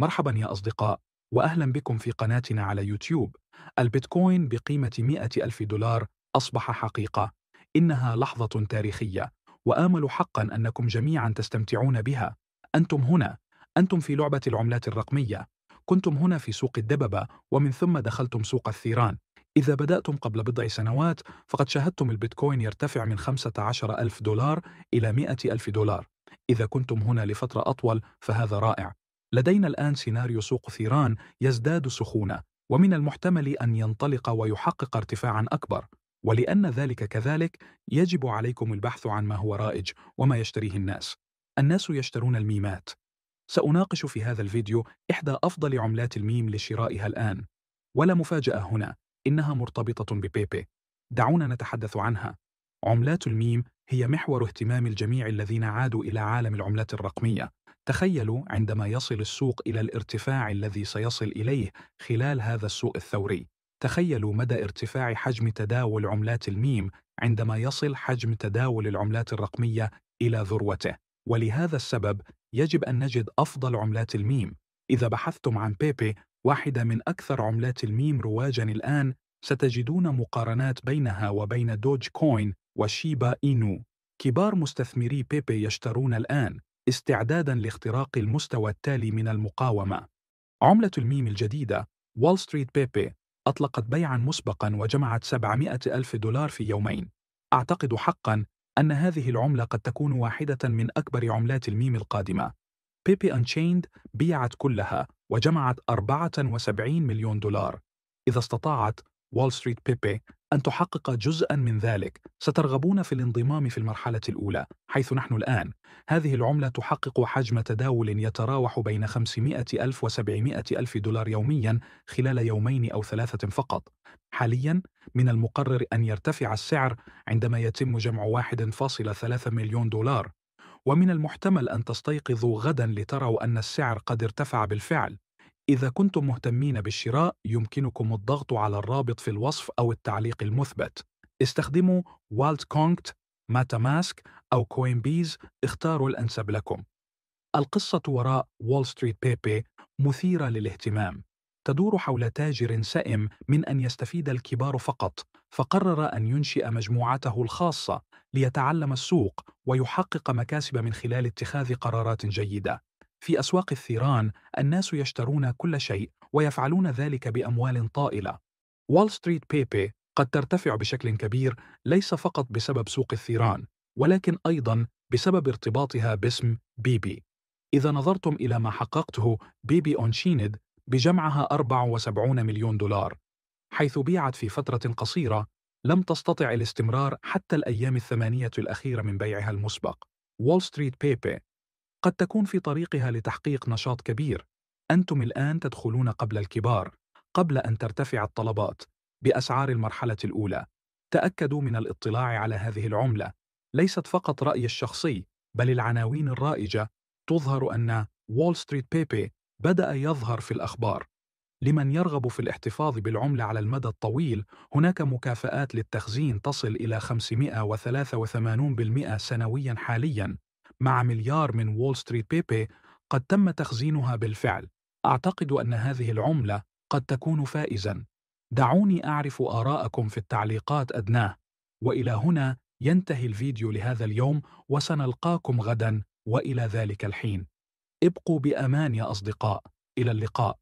مرحبا يا أصدقاء وأهلا بكم في قناتنا على يوتيوب البيتكوين بقيمة 100 ألف دولار أصبح حقيقة إنها لحظة تاريخية وآمل حقا أنكم جميعا تستمتعون بها أنتم هنا أنتم في لعبة العملات الرقمية كنتم هنا في سوق الدببة ومن ثم دخلتم سوق الثيران إذا بدأتم قبل بضع سنوات فقد شاهدتم البيتكوين يرتفع من 15 ألف دولار إلى 100 ألف دولار إذا كنتم هنا لفترة أطول فهذا رائع لدينا الآن سيناريو سوق ثيران يزداد سخونة ومن المحتمل أن ينطلق ويحقق ارتفاعا أكبر ولأن ذلك كذلك يجب عليكم البحث عن ما هو رائج وما يشتريه الناس الناس يشترون الميمات سأناقش في هذا الفيديو إحدى أفضل عملات الميم لشرائها الآن ولا مفاجأة هنا إنها مرتبطة ببيبي دعونا نتحدث عنها عملات الميم هي محور اهتمام الجميع الذين عادوا إلى عالم العملات الرقمية تخيلوا عندما يصل السوق إلى الارتفاع الذي سيصل إليه خلال هذا السوق الثوري تخيلوا مدى ارتفاع حجم تداول عملات الميم عندما يصل حجم تداول العملات الرقمية إلى ذروته ولهذا السبب يجب أن نجد أفضل عملات الميم إذا بحثتم عن بيبي واحدة من أكثر عملات الميم رواجاً الآن ستجدون مقارنات بينها وبين دوج كوين وشيبا إينو كبار مستثمري بيبي يشترون الآن استعدادا لاختراق المستوى التالي من المقاومة. عملة الميم الجديدة وول ستريت بيبي أطلقت بيعا مسبقا وجمعت 700 ألف دولار في يومين. أعتقد حقا أن هذه العملة قد تكون واحدة من أكبر عملات الميم القادمة. بيبي أنشيند بيعت كلها وجمعت 74 مليون دولار. إذا استطاعت وول ستريت بيبي أن تحقق جزءا من ذلك سترغبون في الانضمام في المرحلة الأولى حيث نحن الآن هذه العملة تحقق حجم تداول يتراوح بين 500 ألف و 700 ألف دولار يوميا خلال يومين أو ثلاثة فقط حاليا من المقرر أن يرتفع السعر عندما يتم جمع 1.3 مليون دولار ومن المحتمل أن تستيقظوا غدا لتروا أن السعر قد ارتفع بالفعل إذا كنتم مهتمين بالشراء يمكنكم الضغط على الرابط في الوصف أو التعليق المثبت استخدموا والت كونكت ماتا ماسك أو كوين بيز اختاروا الأنسب لكم القصة وراء وول ستريت بيبي مثيرة للاهتمام تدور حول تاجر سئم من أن يستفيد الكبار فقط فقرر أن ينشئ مجموعته الخاصة ليتعلم السوق ويحقق مكاسب من خلال اتخاذ قرارات جيدة في أسواق الثيران الناس يشترون كل شيء ويفعلون ذلك بأموال طائلة وول ستريت بيبي قد ترتفع بشكل كبير ليس فقط بسبب سوق الثيران ولكن أيضا بسبب ارتباطها باسم بيبي إذا نظرتم إلى ما حققته بيبي أونشيند بجمعها 74 مليون دولار حيث بيعت في فترة قصيرة لم تستطع الاستمرار حتى الأيام الثمانية الأخيرة من بيعها المسبق وول ستريت بيبي قد تكون في طريقها لتحقيق نشاط كبير انتم الان تدخلون قبل الكبار قبل ان ترتفع الطلبات باسعار المرحله الاولى تاكدوا من الاطلاع على هذه العمله ليست فقط رايي الشخصي بل العناوين الرائجه تظهر ان وول ستريت بيبي بدا يظهر في الاخبار لمن يرغب في الاحتفاظ بالعمله على المدى الطويل هناك مكافآت للتخزين تصل الى 583% سنويا حاليا مع مليار من وول ستريت بيبي قد تم تخزينها بالفعل أعتقد أن هذه العملة قد تكون فائزا دعوني أعرف آراءكم في التعليقات أدناه وإلى هنا ينتهي الفيديو لهذا اليوم وسنلقاكم غدا وإلى ذلك الحين ابقوا بأمان يا أصدقاء إلى اللقاء